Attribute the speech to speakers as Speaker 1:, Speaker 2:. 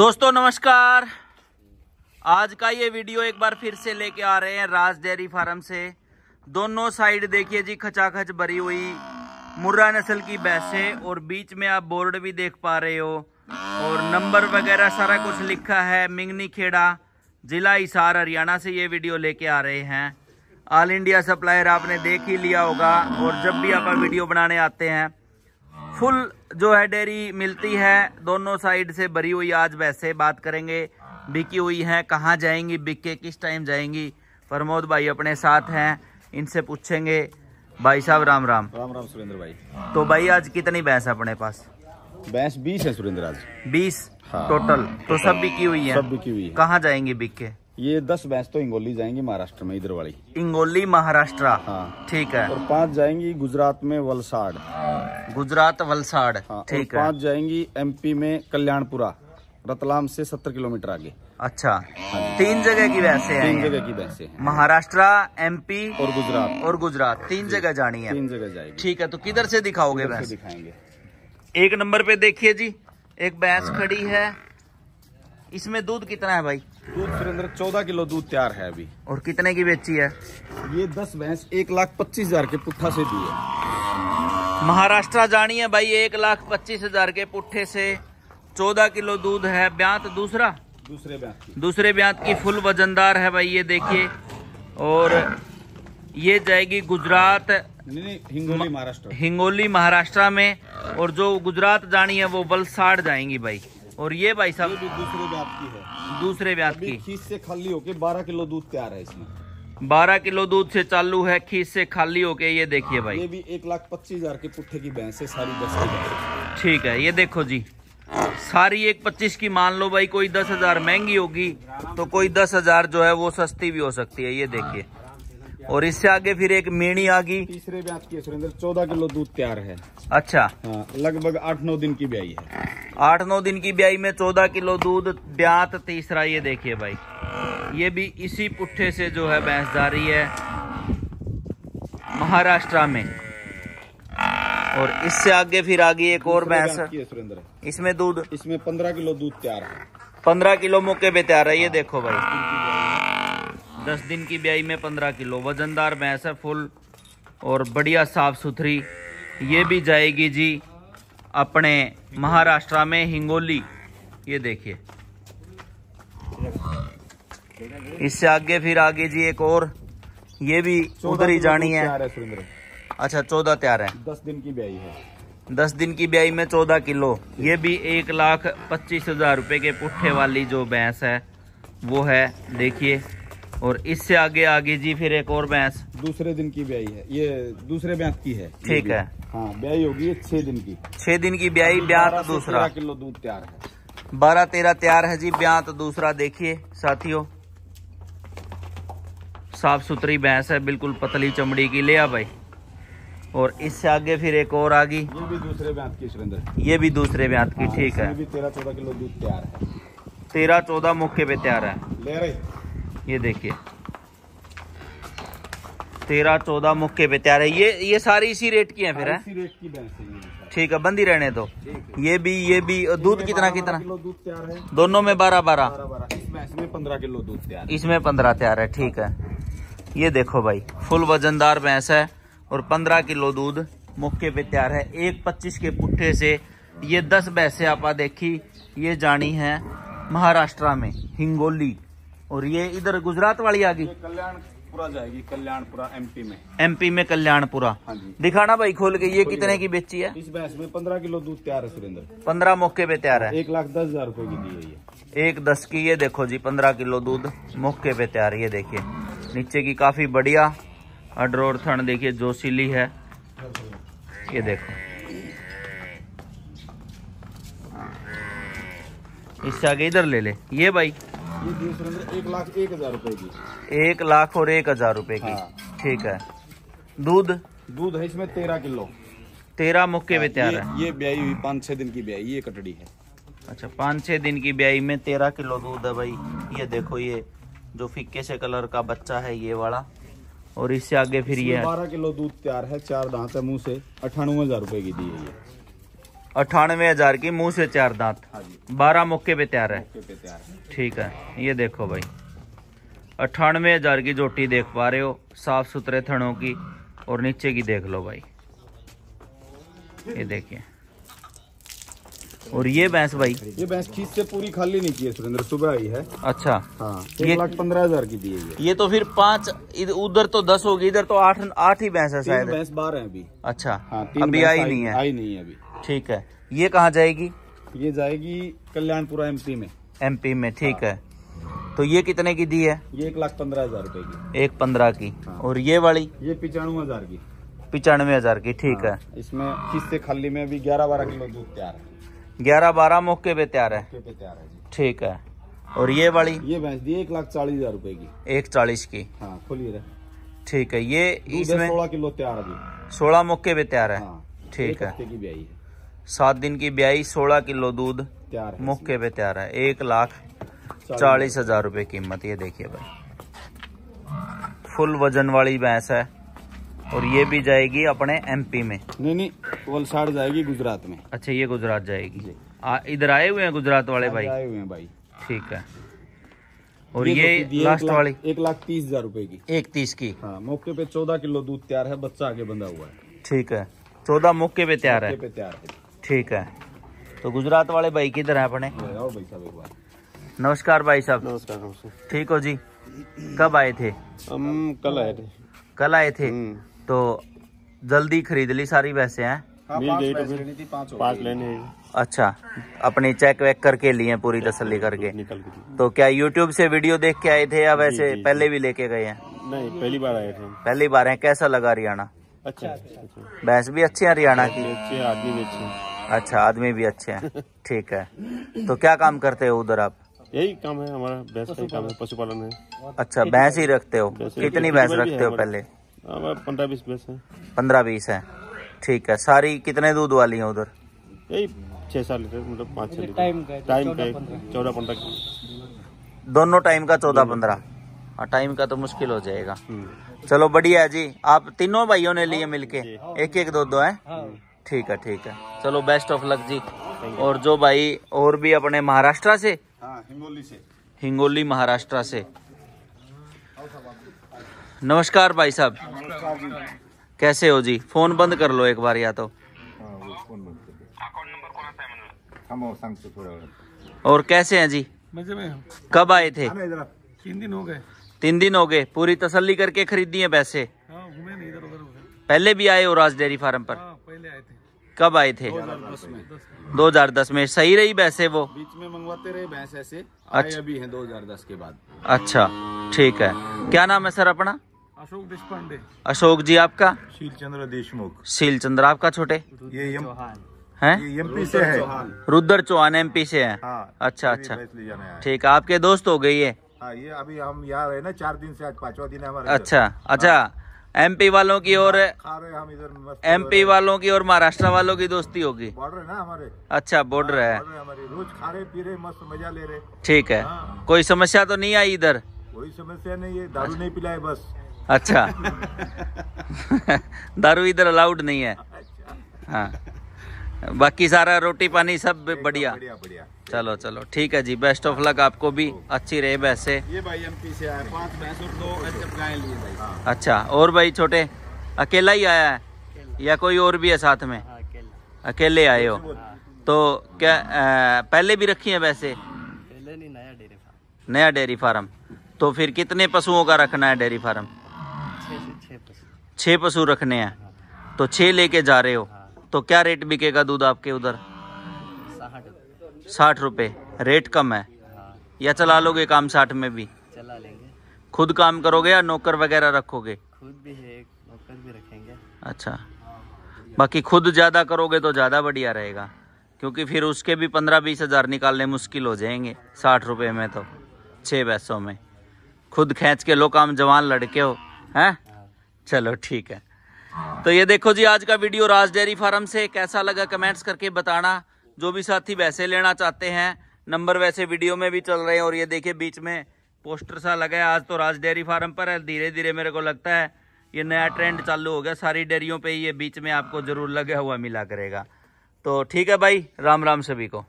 Speaker 1: दोस्तों नमस्कार आज का ये वीडियो एक बार फिर से लेके आ रहे हैं राज डेयरी फार्म से दोनों साइड देखिए जी खचाखच भरी हुई मुर्रा नस्ल की बैसे और बीच में आप बोर्ड भी देख पा रहे हो और नंबर वगैरह सारा कुछ लिखा है मिंगनी खेड़ा जिला हिसार हरियाणा से ये वीडियो लेके आ रहे हैं ऑल इंडिया सप्लायर आपने देख ही लिया होगा और जब भी आप वीडियो बनाने आते हैं फुल जो है डेयरी मिलती है दोनों साइड से भरी हुई आज वैसे बात करेंगे बिकी हुई है कहाँ जाएंगी बिक के किस टाइम जाएंगी प्रमोद भाई अपने साथ हैं इनसे पूछेंगे भाई साहब राम राम राम राम सुरेंद्र भाई तो भाई आज कितनी भैंस है अपने पास भैंस बीस है सुरेंद्र आज बीस हाँ, टोटल तो सब बिकी हुई है सब बिकी हुई है कहाँ जाएंगी बिक के ये दस भैंस तो इंगोली जाएंगी महाराष्ट्र में इधर वाली इंगोली महाराष्ट्र हाँ ठीक है और पांच जाएंगी गुजरात में वलसाड गुजरात वलसाड हाँ, ठीक है पांच जाएंगी एमपी में कल्याणपुरा रतलाम से सत्तर किलोमीटर आगे अच्छा हाँ तीन जगह की वैसे तीन जगह की वैसे महाराष्ट्र एमपी और गुजरात और गुजरात तीन जगह जानी है तीन जगह जाएगी ठीक है तो किधर से दिखाओगे दिखाएंगे एक नंबर पे देखिए जी एक बैंस खड़ी है इसमें दूध कितना है भाई दूध सुरेंद्र चौदह किलो दूध तैयार है अभी और कितने की बेची है ये दस भैंस एक लाख पच्चीस हजार के पुट्ठा से दी है महाराष्ट्र जानी है भाई एक लाख पच्चीस हजार के पुट्ठे से चौदह किलो दूध है ब्यांत दूसरा दूसरे ब्यांत दूसरे ब्यांत की फुल वजनदार है भाई ये देखिए और ये जाएगी गुजरात हिंगोली महाराष्ट्र हिंगोली महाराष्ट्र में और जो गुजरात जानी है वो वलसाड़ जाएंगी भाई और ये भाई साहब दूसरे व्याप की है दूसरे व्याप की खीस से खाली होके बारह किलो दूध तैयार है इसमें बारह किलो दूध से चालू है खीस से खाली होके ये देखिए हाँ, भाई ये भी एक लाख पच्चीस हजार के पुट्ठे की भैंस है सारी दस की ठीक है ये देखो जी सारी एक पच्चीस की मान लो भाई कोई दस हजार महंगी होगी तो कोई दस हजार जो है वो सस्ती भी हो सकती है ये देखिए और इससे आगे फिर एक मेणी आ गई तीसरे ब्याज की सुरेंद्र चौदह किलो दूध तैयार है अच्छा हाँ, लगभग आठ नौ दिन की ब्याई है आठ नौ दिन की ब्याई में चौदह किलो दूध ब्यात तीसरा ये देखिए भाई ये भी इसी पुट्ठे से जो है भैंस जा रही है महाराष्ट्र में और इससे आगे फिर आ गई एक और भैंस इसमें दूध इसमें पंद्रह किलो दूध तैयार है पंद्रह किलो मौके पे तैयार है ये हाँ। देखो भाई दस दिन की ब्याई में पंद्रह किलो वजनदार भैंस है फुल और बढ़िया साफ सुथरी ये भी जाएगी जी अपने महाराष्ट्र में हिंगोली ये देखिए इससे आगे फिर आगे जी एक और ये भी उधर ही जानी है, अच्छा चौदह त्यार है दस दिन की ब्याई है दस दिन की ब्याई में चौदह किलो ये भी एक लाख पच्चीस हजार रुपए के पुट्ठे वाली जो भैंस है वो है देखिए और इससे आगे आगे जी फिर एक और भैंस दूसरे दिन की ब्याई है ये दूसरे भैंस की है ठीक है हाँ ब्याई होगी छह दिन की छह दिन की ब्याई ब्याह तो दूसरा किलो दूध तैयार है बारह तेरह तैयार है जी ब्याह तो दूसरा देखिए साथियों साफ सुथरी भैंस है बिल्कुल पतली चमड़ी की ले आ भाई और इससे आगे फिर एक और आ गई ये भी दूसरे ब्यांत की सुरेंद्र ये भी दूसरे ब्यांत की हाँ, ठीक है तेरह चौदह किलो दूध तैयार है तेरह चौदह मौके पे तैयार है ले रही ये देखिए तेरह चौदह मुक्के पे तैयार है ये ये सारी इसी रेट की है फिर है ठीक है बंदी रहने दो ये भी ये भी दूध कितना कितना है दोनों में बारह बारह इसमें पंद्रह किलो दूध तैयार इसमें पंद्रह त्यार है ठीक है ये देखो भाई फुल वजनदार भैंस है और पंद्रह किलो दूध मुक्के पे तैयार है एक पच्चीस के पुट्ठे से ये दस भैंसे आपा देखी ये जानी है महाराष्ट्र में हिंगोली और ये इधर गुजरात वाली आ गई कल्याणपुरा जाएगी कल्याणपुरा एमपी में एमपी में कल्याणपुरा हाँ दिखाना भाई खोल के ये कितने की बेची है इस भैंस में पंद्रह किलो दूध तैयार है सुरेंद्र पंद्रह मौके पे तैयार है एक लाख दस हजार रूपए की दी है एक दस की ये देखो जी पंद्रह किलो दूध मौके पे तैयार ये देखिये नीचे की काफी बढ़िया अडर और थन जोशीली है ये देखो इससे आगे इधर ले ले ये भाई एक लाख और एक हजार रूपए की हाँ। ठीक है दूध दूध है इसमें तेरह किलो तेरह मुक्के में तैयार है ये ब्याई हुई पाँच छह दिन की ब्याई ये कटड़ी है अच्छा पाँच छह दिन की ब्याई में तेरह किलो दूध है भाई ये देखो ये जो फिक्के से कलर का बच्चा है ये वाला और इससे आगे फिर ये बारह किलो दूध तैयार है चार दांत है मुँह से अठानवे हजार रूपए की दी है ये अठानवे हजार की मुंह से चार दांत हाँ बारह मौके पे तैयार है ठीक है ये देखो भाई अट्ठानवे हजार की जोटी देख पा रहे हो साफ सुथरे थनों की और नीचे की देख लो भाई ये देखिए और ये भैंस भाई ये भैंस खींच से पूरी खाली नहीं की है सुरेंद्र सुबह आई है अच्छा हाँ एक लाख पंद्रह हजार की दी है ये तो फिर पाँच उधर तो दस होगी इधर तो आठ आठ ही भैंस है शायद भैंस बारह है अभी अच्छा हाँ, अभी आई नहीं है आई नहीं है अभी ठीक है ये कहाँ जाएगी ये जाएगी कल्याणपुरा एमपी में एमपी में ठीक हाँ। है तो ये कितने की दी है ये एक लाख पंद्रह हजार रूपए की एक पंद्रह की हाँ। और ये वाली ये पिचानवे हजार की पिचानवे हजार की ठीक हाँ। है इसमें से खाली में अभी ग्यारह बारह किलो दूध तैयार है ग्यारह बारह मौके पे तैयार है ठीक है और ये वाली ये भैंस दी एक लाख चालीस हजार रूपए की एक चालीस की हाँ, खुली रहे ठीक है ये इसमें सोलह किलो तैयार है सोलह मौके पे तैयार है हाँ, ठीक है सात दिन की ब्याई सोलह किलो दूध मौके पे तैयार है एक लाख चालीस हजार रूपए कीमत ये देखिए भाई फुल वजन वाली भैंस है और ये भी जाएगी अपने एमपी में नहीं नहीं वलसाड़ जाएगी गुजरात में अच्छा ये गुजरात जाएगी इधर आए हुए हैं गुजरात वाले हाँ, भाई आए हुए हैं भाई ठीक है
Speaker 2: और ये, ये लास्ट वाली
Speaker 1: एक लाख तीस हजार रूपए की एक तीस की हाँ मौके पे चौदह किलो दूध तैयार है बच्चा आगे बंधा हुआ है ठीक है चौदह मौके पे तैयार है ठीक है तो गुजरात वाले भाई किधर है अपने नमस्कार भाई साहब नमस्कार ठीक हो जी कब आए थे हम कल आए थे कल आए थे हम्म। तो जल्दी खरीद ली सारी वैसे हैं हाँ, तो लेने अच्छा अपनी चेक वेक करके लिए पूरी तसली करके तो क्या यूट्यूब से वीडियो देख के आए थे या वैसे पहले भी लेके गए हैं नहीं पहली बार आए थे पहली बार है कैसा लगा हरियाणा अच्छा, अच्छा, अच्छा। भैंस भी अच्छी है हरियाणा की आदमी भी अच्छे अच्छा आदमी भी अच्छे हैं ठीक है तो क्या काम करते हो उधर आप यही काम है हमारा भैंस का काम है पशुपालन है अच्छा भैंस ही रखते हो कितनी भैंस रखते हो पहले हाँ, पंद्रह बीस है ठीक है सारी कितने दूध वाली है उधर यही सात लीटर मतलब पाँच टाइम चौदह पंद्रह दोनों टाइम का चौदह पंद्रह हाँ, टाइम का तो मुश्किल हो जाएगा हम्म। चलो बढ़िया जी आप तीनों भाइयों ने लिए मिलके एक एक दो दो है हाँ। ठीक है ठीक है चलो बेस्ट ऑफ लक जी और जो भाई और भी अपने महाराष्ट्र से हिंगोली से हिंगोली महाराष्ट्र से नमस्कार भाई साहब कैसे हो जी फोन बंद कर लो एक बार या तो हाँ, और कैसे हैं जी मजे में कब आए थे तीन दिन हो गए तीन दिन हो गए पूरी तसल्ली करके खरीदी है पैसे हाँ, पहले भी आए हो राज डेयरी फार्म पर हाँ, पहले आए थे कब आए थे 2010 में दस में सही रही वैसे वो बीच में मंगवाते रहे भैंस ऐसे अच्छा अभी हैं 2010 के बाद अच्छा ठीक है क्या नाम है सर अपना अशोक देशपांडे अशोक जी आपका शील चंद्र देशमुख शील चंद्र आपका छोटे ये यम हैं एमपी से है रुद्र चौहान एमपी से है हाँ, अच्छा अच्छा ठीक है आपके दोस्त हो गई है हाँ, ये अभी हम यहाँ रहे ना चार दिन से आज पांचवा दिन है हमारा अच्छा अच्छा हाँ। एमपी वालों की और एमपी वालों की और महाराष्ट्र वालों की दोस्ती होगी बॉर्डर है ना हमारे अच्छा बॉर्डर हाँ, है रोज खा रहे पी रहे मस्त मजा ले रहे ठीक है कोई समस्या तो नहीं आई इधर कोई समस्या नहीं है दारू नहीं पिलाए बस अच्छा दारू इधर अलाउड नहीं है हाँ बाकी सारा रोटी पानी सब बढ़िया बढ़िया बढ़िया चलो चलो ठीक है जी बेस्ट ऑफ लक आपको भी अच्छी रहे वैसे ये भाई एमपी से पांच भैंस और दो लिए भाई हाँ। अच्छा और भाई छोटे अकेला ही आया है या कोई और भी है साथ में हाँ, अकेले आए हो हाँ। तो क्या आ, पहले भी रखी है वैसे पहले नहीं नया डेयरी फार्म नया डेयरी फार्म तो फिर कितने पशुओं का रखना है डेयरी फार्म छः पशु रखने हैं तो छः लेके जा रहे हो तो क्या रेट बिकेगा दूध आपके उधर साठ रुपये रेट कम है या चला लोगे काम साठ में भी चला लेंगे खुद काम करोगे या नौकर वगैरह रखोगे खुद भी है नौकर भी रखेंगे अच्छा बाकी खुद ज़्यादा करोगे तो ज़्यादा बढ़िया रहेगा क्योंकि फिर उसके भी पंद्रह बीस हज़ार निकालने मुश्किल हो जाएंगे साठ रुपये में तो छः पैसों में खुद खींच के लो काम जवान लड़के हो हैं चलो ठीक है तो ये देखो जी आज का वीडियो राज डेयरी फार्म से कैसा लगा कमेंट्स करके बताना जो भी साथी वैसे लेना चाहते हैं नंबर वैसे वीडियो में भी चल रहे हैं और ये देखिए बीच में पोस्टर सा लगा है आज तो राज डेयरी फार्म पर है धीरे धीरे मेरे को लगता है ये नया ट्रेंड चालू हो गया सारी डेयरियों पे ये बीच में आपको जरूर लगा हुआ मिला करेगा तो ठीक है भाई राम राम सभी को